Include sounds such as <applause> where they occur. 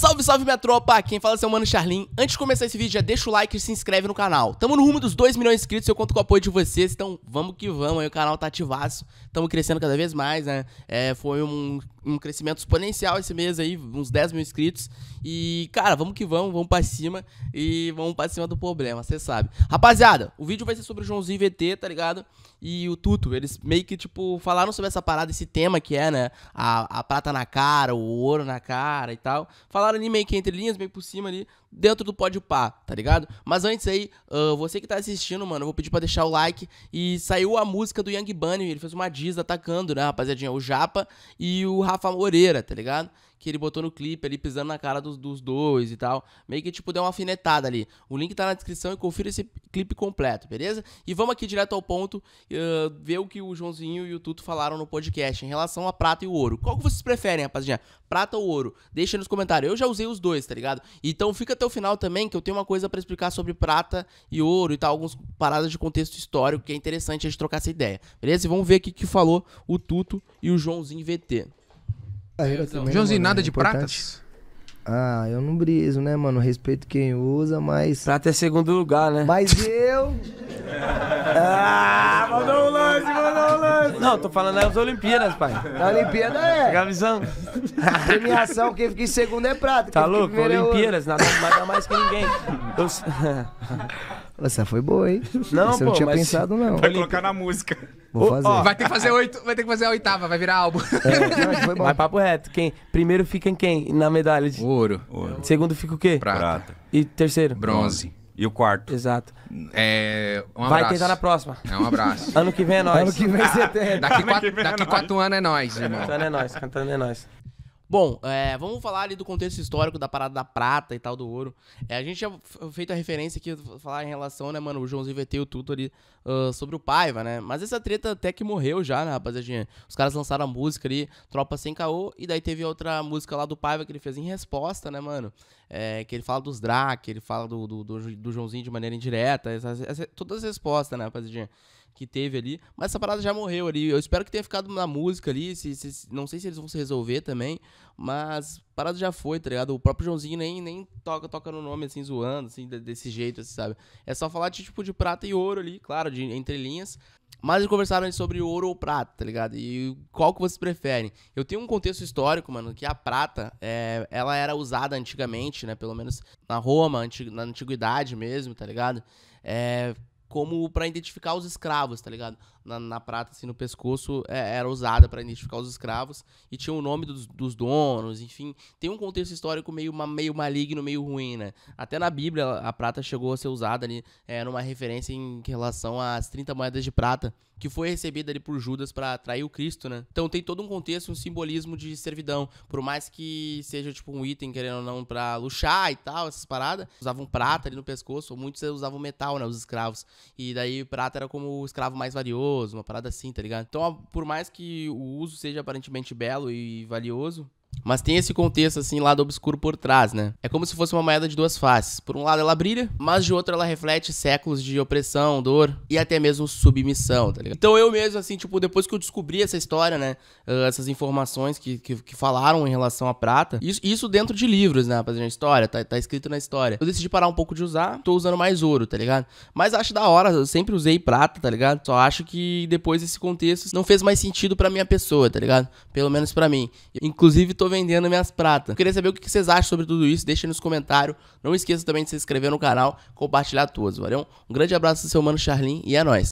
Salve, salve minha tropa! Quem fala é o Mano Charlin. Antes de começar esse vídeo, já deixa o like e se inscreve no canal. Tamo no rumo dos 2 milhões de inscritos, eu conto com o apoio de vocês, então vamos que vamos, aí o canal tá ativaço. Tamo crescendo cada vez mais, né? É, foi um um crescimento exponencial esse mês aí, uns 10 mil inscritos. E, cara, vamos que vamos, vamos pra cima e vamos pra cima do problema, você sabe. Rapaziada, o vídeo vai ser sobre o Joãozinho VT, tá ligado? E o Tuto, eles meio que, tipo, falaram sobre essa parada, esse tema que é, né? A, a prata na cara, o ouro na cara e tal. Falaram ali meio que entre linhas, meio por cima ali, dentro do pódio pá, tá ligado? Mas antes aí, uh, você que tá assistindo, mano, eu vou pedir pra deixar o like. E saiu a música do Young Bunny, ele fez uma diz atacando, né, rapaziadinha? O Japa e o Rafa Rafa Moreira, tá ligado? Que ele botou no clipe ali, pisando na cara dos, dos dois e tal. Meio que, tipo, deu uma afinetada ali. O link tá na descrição e confira esse clipe completo, beleza? E vamos aqui direto ao ponto, uh, ver o que o Joãozinho e o Tuto falaram no podcast em relação a prata e o ouro. Qual que vocês preferem, rapaziada? Prata ou ouro? Deixa nos comentários. Eu já usei os dois, tá ligado? Então fica até o final também, que eu tenho uma coisa para explicar sobre prata e ouro e tal, algumas paradas de contexto histórico, que é interessante a gente trocar essa ideia, beleza? E vamos ver o que falou o Tuto e o Joãozinho VT. Ah, é então, Joãozinho, nada é de importante. pratas? Ah, eu não briso, né, mano? Respeito quem usa, mas. Prata é segundo lugar, né? Mas eu. <laughs> ah, mandou um lance, mano! falando. Não, tô falando das é Olimpíadas, pai. A Olimpíada é. Fica Premiação, quem fica em segundo é prata. Tá louco? É Olimpíadas, é nada mais, mais que ninguém. Eu... <laughs> Essa foi boa, hein? Não, Essa pô, eu não tinha pensado, não. Vai colocar na música. Vou fazer. vai ter que fazer oito, vai ter que fazer a oitava, vai virar álbum. É, Mas papo reto, quem? Primeiro fica em quem na medalha? De... Ouro. Ouro. Segundo fica o quê? Prata. E terceiro? Bronze. E o quarto. Exato. É, um abraço. Vai tentar na próxima. É um abraço. <laughs> ano que vem é nós. Ano que vem você ah, tem. Daqui, quatro, vem é daqui quatro anos é nós, é, irmão. Cantando é nós, cantando é nós. Bom, é, vamos falar ali do contexto histórico da parada da prata e tal do ouro. É, a gente já feito a referência aqui, falar em relação, né, mano, o Joãozinho VT e o Tuto ali uh, sobre o Paiva, né? Mas essa treta até que morreu já, né, rapaziadinha? Os caras lançaram a música ali, Tropa Sem Caô, e daí teve outra música lá do Paiva que ele fez em resposta, né, mano? é, que ele fala dos Drac, ele fala do, do, do, do Joãozinho de maneira indireta, essas, essas, todas as respostas, né, rapaziadinha? que teve ali. Mas essa parada já morreu ali. Eu espero que tenha ficado na música ali. Se, se, não sei se eles vão se resolver também. Mas a parada já foi, tá ligado? O próprio Joãozinho nem, nem toca, toca no nome, assim, zoando, assim, desse jeito, assim, sabe? É só falar de tipo de prata e ouro ali, claro, de entre linhas. Mas eles conversaram sobre ouro ou prata, tá ligado? E qual que vocês preferem? Eu tenho um contexto histórico, mano, que a prata, é, ela era usada antigamente, né? Pelo menos na Roma, na antiguidade mesmo, tá ligado? É, como para identificar os escravos, tá ligado? na, na prata, assim, no pescoço, é, era usada para identificar os escravos. E tinha o nome dos, dos, donos, enfim. Tem um contexto histórico meio, meio maligno, meio ruim, né? Até na Bíblia, a prata chegou a ser usada ali, é, numa referência em relação às 30 moedas de prata, que foi recebida ali por Judas para atrair o Cristo, né? Então tem todo um contexto, um simbolismo de servidão. Por mais que seja, tipo, um item, querendo ou não, pra luxar e tal, essas paradas, usavam prata ali no pescoço, muitos usavam metal, né? Os escravos. E daí prata era como o escravo mais valioso uma parada assim, tá ligado? Então, por mais que o uso seja aparentemente belo e valioso, mas tem esse contexto, assim, lado obscuro por trás, né? É como se fosse uma moeda de duas faces. Por um lado ela brilha, mas de outro ela reflete séculos de opressão, dor e até mesmo submissão, tá ligado? Então eu mesmo, assim, tipo, depois que eu descobri essa história, né? Uh, essas informações que, que, que, falaram em relação à prata, isso, isso dentro de livros, né, rapaziada? História, tá, tá escrito na história. Eu decidi parar um pouco de usar, tô usando mais ouro, tá ligado? Mas acho da hora, eu sempre usei prata, tá ligado? Só acho que depois desse contexto não fez mais sentido pra minha pessoa, tá ligado? Pelo menos pra mim. Inclusive, tô vendendo minhas pratas. Eu queria saber o que vocês acham sobre tudo isso, deixa nos comentários. Não esqueça também de se inscrever no canal, compartilhar todos, valeu? Um grande abraço do seu mano Charlin e é nóis.